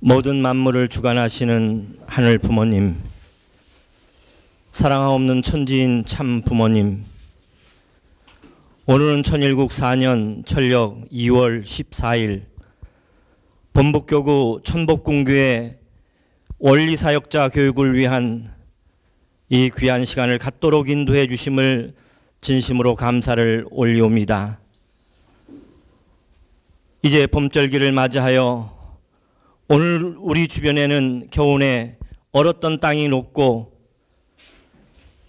모든 만물을 주관하시는 하늘 부모님, 사랑하옵는 천지인 참 부모님, 오늘은 천일국 4년 천력 2월 14일 범북교구 천복궁교의 원리사역자 교육을 위한 이 귀한 시간을 갖도록 인도해 주심을 진심으로 감사를 올리옵니다. 이제 봄절기를 맞이하여 오늘 우리 주변에는 겨우내 얼었던 땅이 높고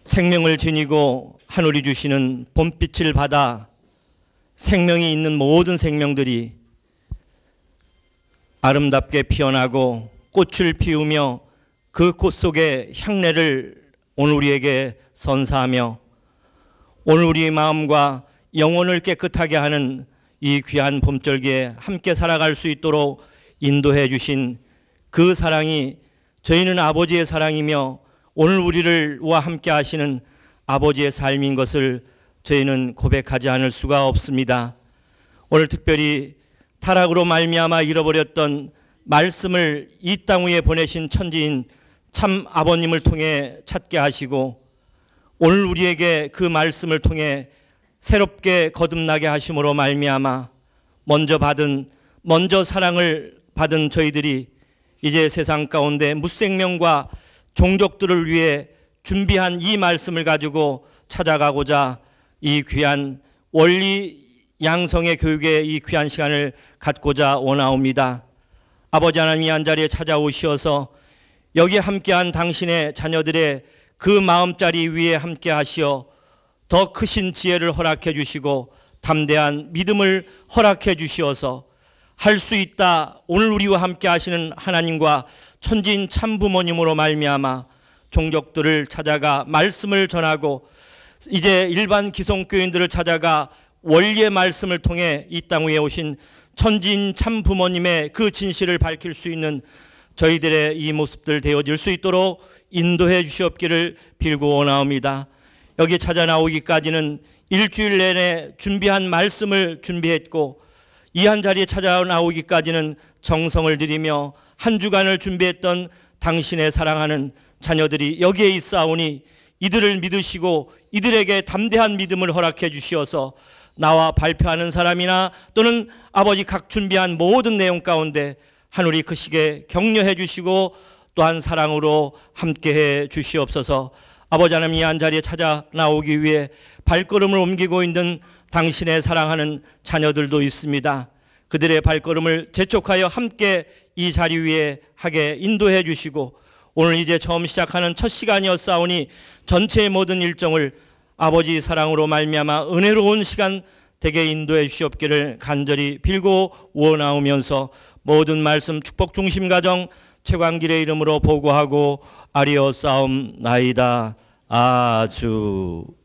생명을 지니고 하늘이 주시는 봄빛을 받아 생명이 있는 모든 생명들이 아름답게 피어나고 꽃을 피우며 그 꽃 속의 향내를 오늘 우리에게 선사하며 오늘 우리의 마음과 영혼을 깨끗하게 하는 이 귀한 봄절기에 함께 살아갈 수 있도록 인도해 주신 그 사랑이 저희는 아버지의 사랑이며 오늘 우리를와 함께 하시는 아버지의 삶인 것을 저희는 고백하지 않을 수가 없습니다. 오늘 특별히 타락으로 말미암아 잃어버렸던 말씀을 이 땅 위에 보내신 천지인 참 아버님을 통해 찾게 하시고 오늘 우리에게 그 말씀을 통해 새롭게 거듭나게 하심으로 말미암아 먼저 받은 먼저 사랑을 받은 저희들이 이제 세상 가운데 무생명과 종족들을 위해 준비한 이 말씀을 가지고 찾아가고자 이 귀한 원리 양성의 교육에이 귀한 시간을 갖고자 원하옵니다. 아버지 하나님이 한 자리에 찾아오시어서 여기 함께한 당신의 자녀들의 그 마음자리 위에 함께 하시어 더 크신 지혜를 허락해 주시고 담대한 믿음을 허락해 주시어서 할수 있다. 오늘 우리와 함께 하시는 하나님과 천진 참부모님으로 말미암아 종족들을 찾아가 말씀을 전하고 이제 일반 기성교인들을 찾아가 원리의 말씀을 통해 이 땅 위에 오신 천진 참부모님의 그 진실을 밝힐 수 있는 저희들의 이 모습들 되어질 수 있도록 인도해 주시옵기를 빌고 오나옵니다. 여기 찾아 나오기까지는 일주일 내내 준비한 말씀을 준비했고 이한 자리에 찾아 나오기까지는 정성을 들이며 한 주간을 준비했던 당신의 사랑하는 자녀들이 여기에 있사오니 이들을 믿으시고 이들에게 담대한 믿음을 허락해 주시어서 나와 발표하는 사람이나 또는 아버지 각 준비한 모든 내용 가운데 하늘이 크시게 격려해 주시고 또한 사랑으로 함께해 주시옵소서 아버지 하나님 이한 자리에 찾아 나오기 위해 발걸음을 옮기고 있는 당신의 사랑하는 자녀들도 있습니다. 그들의 발걸음을 재촉하여 함께 이 자리 위에 하게 인도해 주시고 오늘 이제 처음 시작하는 첫 시간이었사오니 전체의 모든 일정을 아버지 사랑으로 말미암아 은혜로운 시간 되게 인도해 주시옵기를 간절히 빌고 원하오면서 모든 말씀 축복 중심 가정 최광길의 이름으로 보고하고 아리오 싸움 나이다 아주